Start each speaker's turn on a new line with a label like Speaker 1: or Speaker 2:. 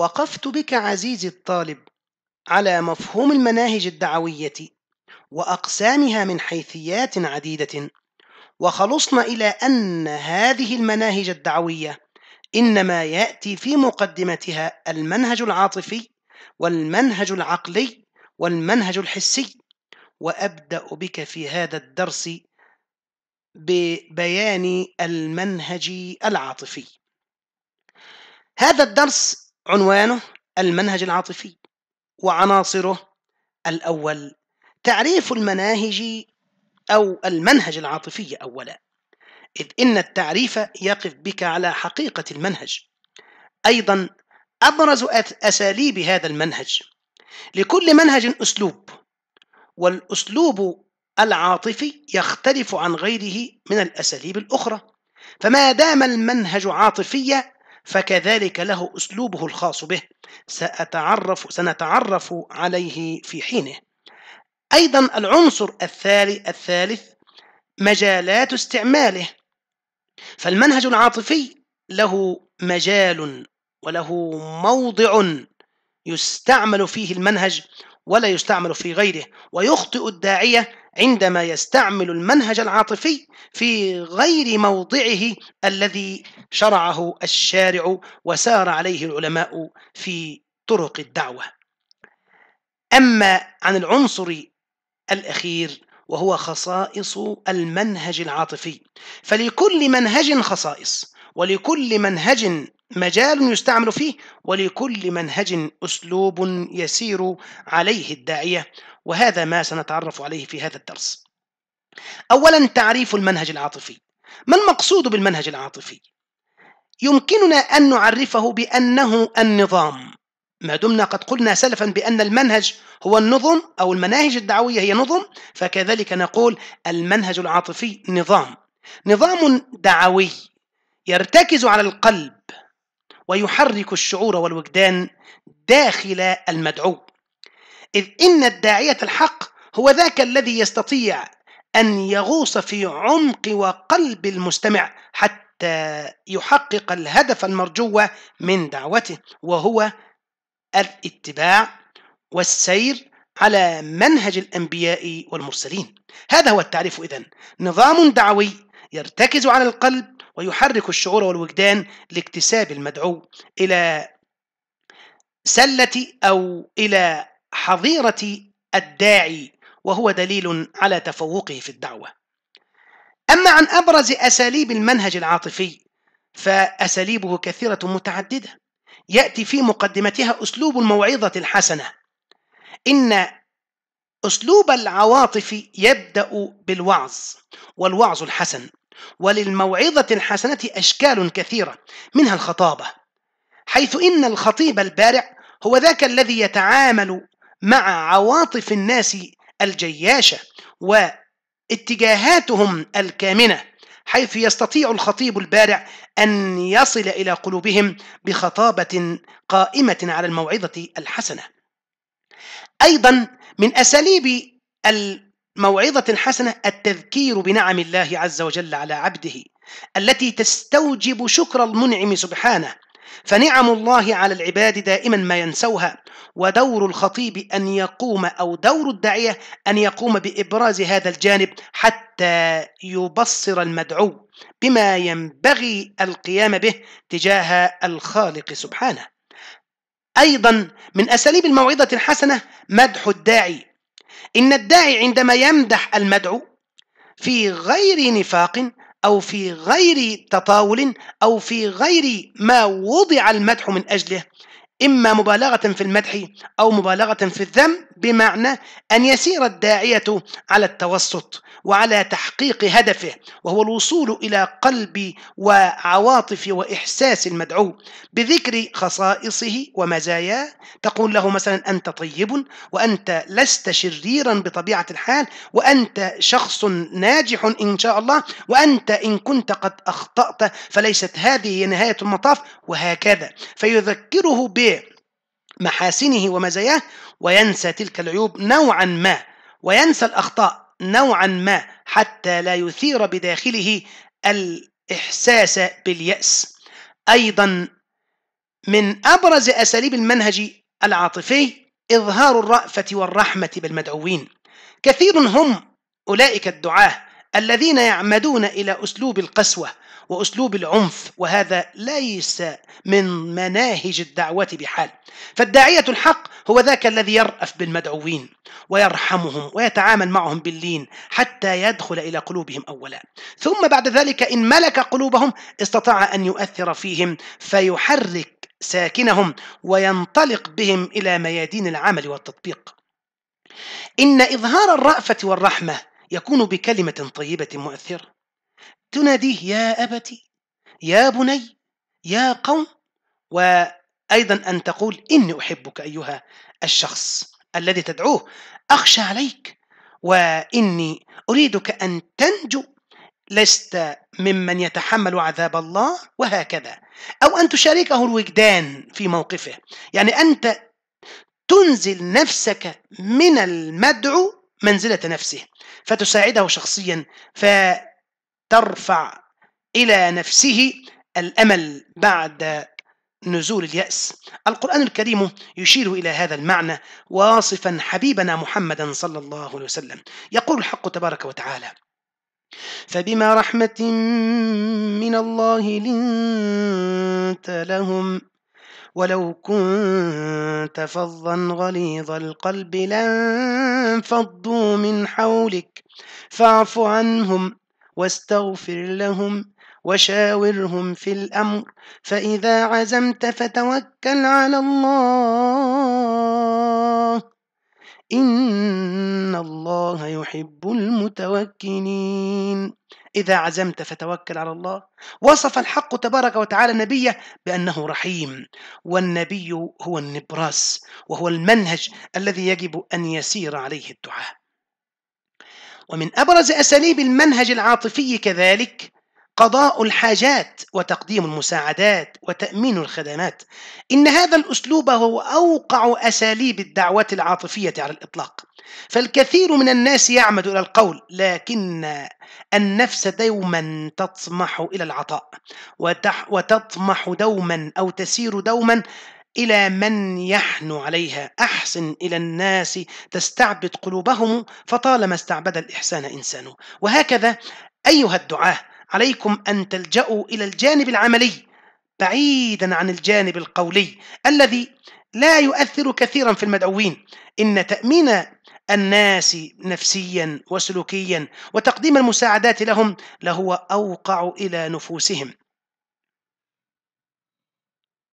Speaker 1: وقفت بك عزيزي الطالب على مفهوم المناهج الدعويه واقسامها من حيثيات عديده وخلصنا الى ان هذه المناهج الدعويه انما ياتي في مقدمتها المنهج العاطفي والمنهج العقلي والمنهج الحسي وابدا بك في هذا الدرس ببيان المنهج العاطفي هذا الدرس عنوانه المنهج العاطفي وعناصره الأول تعريف المناهج أو المنهج العاطفي أولا إذ إن التعريف يقف بك على حقيقة المنهج أيضا أبرز أساليب هذا المنهج لكل منهج أسلوب والأسلوب العاطفي يختلف عن غيره من الأساليب الأخرى فما دام المنهج عاطفيا فكذلك له أسلوبه الخاص به سأتعرف سنتعرف عليه في حينه أيضا العنصر الثالث مجالات استعماله فالمنهج العاطفي له مجال وله موضع يستعمل فيه المنهج ولا يستعمل في غيره ويخطئ الداعية عندما يستعمل المنهج العاطفي في غير موضعه الذي شرعه الشارع وسار عليه العلماء في طرق الدعوة أما عن العنصر الأخير وهو خصائص المنهج العاطفي فلكل منهج خصائص ولكل منهج مجال يستعمل فيه ولكل منهج أسلوب يسير عليه الداعية وهذا ما سنتعرف عليه في هذا الدرس أولا تعريف المنهج العاطفي ما المقصود بالمنهج العاطفي؟ يمكننا أن نعرفه بأنه النظام ما دمنا قد قلنا سلفا بأن المنهج هو النظم أو المناهج الدعوية هي نظم فكذلك نقول المنهج العاطفي نظام نظام دعوي يرتكز على القلب ويحرك الشعور والوجدان داخل المدعو إذ إن الداعية الحق هو ذاك الذي يستطيع أن يغوص في عمق وقلب المستمع حتى يحقق الهدف المرجو من دعوته وهو الاتباع والسير على منهج الأنبياء والمرسلين هذا هو التعريف إذن نظام دعوي يرتكز على القلب ويحرك الشعور والوجدان لاكتساب المدعو إلى سلة أو إلى حظيرة الداعي وهو دليل على تفوقه في الدعوة أما عن أبرز أساليب المنهج العاطفي فأساليبه كثيرة متعددة يأتي في مقدمتها أسلوب الموعظة الحسنة إن أسلوب العواطف يبدأ بالوعظ والوعظ الحسن وللموعظة الحسنة أشكال كثيرة منها الخطابة حيث إن الخطيب البارع هو ذاك الذي يتعامل مع عواطف الناس الجياشة واتجاهاتهم الكامنة حيث يستطيع الخطيب البارع أن يصل إلى قلوبهم بخطابة قائمة على الموعظة الحسنة أيضا من أساليب موعظة حسنة التذكير بنعم الله عز وجل على عبده التي تستوجب شكر المنعم سبحانه فنعم الله على العباد دائما ما ينسوها ودور الخطيب أن يقوم أو دور الداعية أن يقوم بإبراز هذا الجانب حتى يبصر المدعو بما ينبغي القيام به تجاه الخالق سبحانه أيضا من أساليب الموعظة الحسنة مدح الداعي إن الداعي عندما يمدح المدعو في غير نفاق أو في غير تطاول أو في غير ما وضع المدح من أجله إما مبالغة في المدح أو مبالغة في الذم بمعنى أن يسير الداعية على التوسط وعلى تحقيق هدفه وهو الوصول إلى قلب وعواطف وإحساس المدعو بذكر خصائصه ومزاياه تقول له مثلا أنت طيب وأنت لست شريرا بطبيعة الحال وأنت شخص ناجح إن شاء الله وأنت إن كنت قد أخطأت فليست هذه نهاية المطاف وهكذا فيذكره به محاسنه ومزاياه وينسى تلك العيوب نوعا ما وينسى الأخطاء نوعا ما حتى لا يثير بداخله الإحساس باليأس أيضا من أبرز أساليب المنهج العاطفي إظهار الرأفة والرحمة بالمدعوين كثير هم أولئك الدعاة الذين يعمدون إلى أسلوب القسوة وأسلوب العنف وهذا ليس من مناهج الدعوة بحال فالداعية الحق هو ذاك الذي يرأف بالمدعوين ويرحمهم ويتعامل معهم باللين حتى يدخل إلى قلوبهم أولا ثم بعد ذلك إن ملك قلوبهم استطاع أن يؤثر فيهم فيحرك ساكنهم وينطلق بهم إلى ميادين العمل والتطبيق إن إظهار الرأفة والرحمة يكون بكلمة طيبة مؤثرة تناديه يا أبتي يا بني يا قوم وأيضا أن تقول إني أحبك أيها الشخص الذي تدعوه أخشى عليك وإني أريدك أن تنجو لست ممن يتحمل عذاب الله وهكذا أو أن تشاركه الوجدان في موقفه يعني أنت تنزل نفسك من المدعو منزلة نفسه فتساعده شخصيا ف ترفع إلى نفسه الأمل بعد نزول اليأس القرآن الكريم يشير إلى هذا المعنى واصفا حبيبنا محمدا صلى الله عليه وسلم يقول الحق تبارك وتعالى فبما رحمة من الله لنت لهم ولو كنت فظا غليظ القلب لانفضوا من حولك فاعف عنهم واستغفر لهم وشاورهم في الأمر فإذا عزمت فتوكل على الله إن الله يحب المتوكلين إذا عزمت فتوكل على الله وصف الحق تبارك وتعالى نبيه بأنه رحيم والنبي هو النبراس وهو المنهج الذي يجب أن يسير عليه الدعاء ومن أبرز أساليب المنهج العاطفي كذلك قضاء الحاجات وتقديم المساعدات وتأمين الخدمات إن هذا الأسلوب هو أوقع أساليب الدعوة العاطفية على الإطلاق فالكثير من الناس يعمد إلى القول لكن النفس دوما تطمح إلى العطاء وتطمح دوما أو تسير دوما إلى من يحن عليها أحسن إلى الناس تستعبد قلوبهم فطالما استعبد الإحسان إنسان وهكذا أيها الدعاة عليكم أن تلجأوا إلى الجانب العملي بعيدا عن الجانب القولي الذي لا يؤثر كثيرا في المدعوين إن تأمين الناس نفسيا وسلوكيا وتقديم المساعدات لهم لهو أوقع إلى نفوسهم